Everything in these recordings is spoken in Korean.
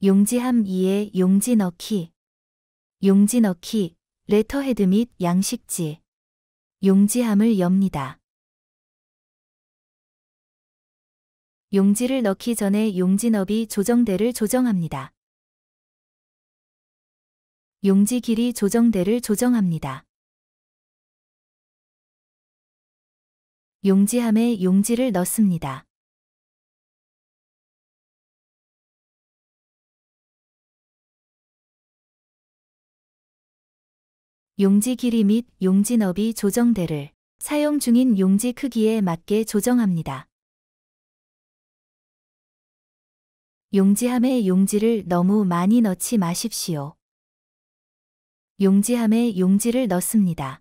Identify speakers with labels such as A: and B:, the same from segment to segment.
A: 용지함 2의 용지 넣기 용지 넣기 레터헤드 및 양식지 용지함을 엽니다. 용지를 넣기 전에 용지 너비 조정대를 조정합니다. 용지 길이 조정대를 조정합니다. 용지함에 용지를 넣습니다. 용지 길이 및 용지 너비 조정대를 사용 중인 용지 크기에 맞게 조정합니다. 용지함에 용지를 너무 많이 넣지 마십시오. 용지함에 용지를 넣습니다.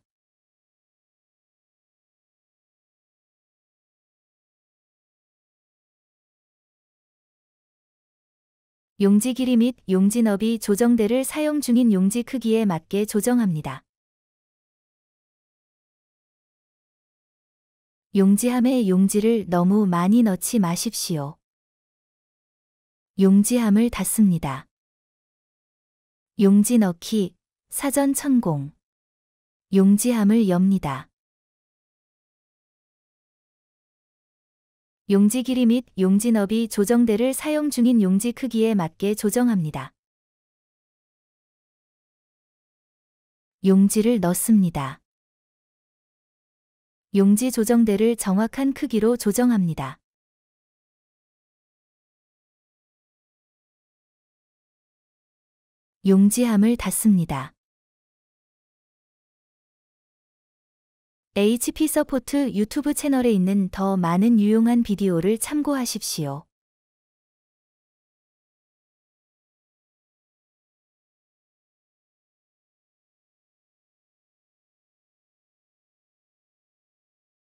A: 용지 길이 및 용지 너비 조정대를 사용 중인 용지 크기에 맞게 조정합니다. 용지함에 용지를 너무 많이 넣지 마십시오. 용지함을 닫습니다. 용지 넣기, 사전 천공. 용지함을 엽니다. 용지 길이 및 용지 너비 조정대를 사용 중인 용지 크기에 맞게 조정합니다. 용지를 넣습니다. 용지 조정대를 정확한 크기로 조정합니다. 용지함을 닫습니다. HP 서포트 유튜브 채널에 있는 더 많은 유용한 비디오를 참고하십시오.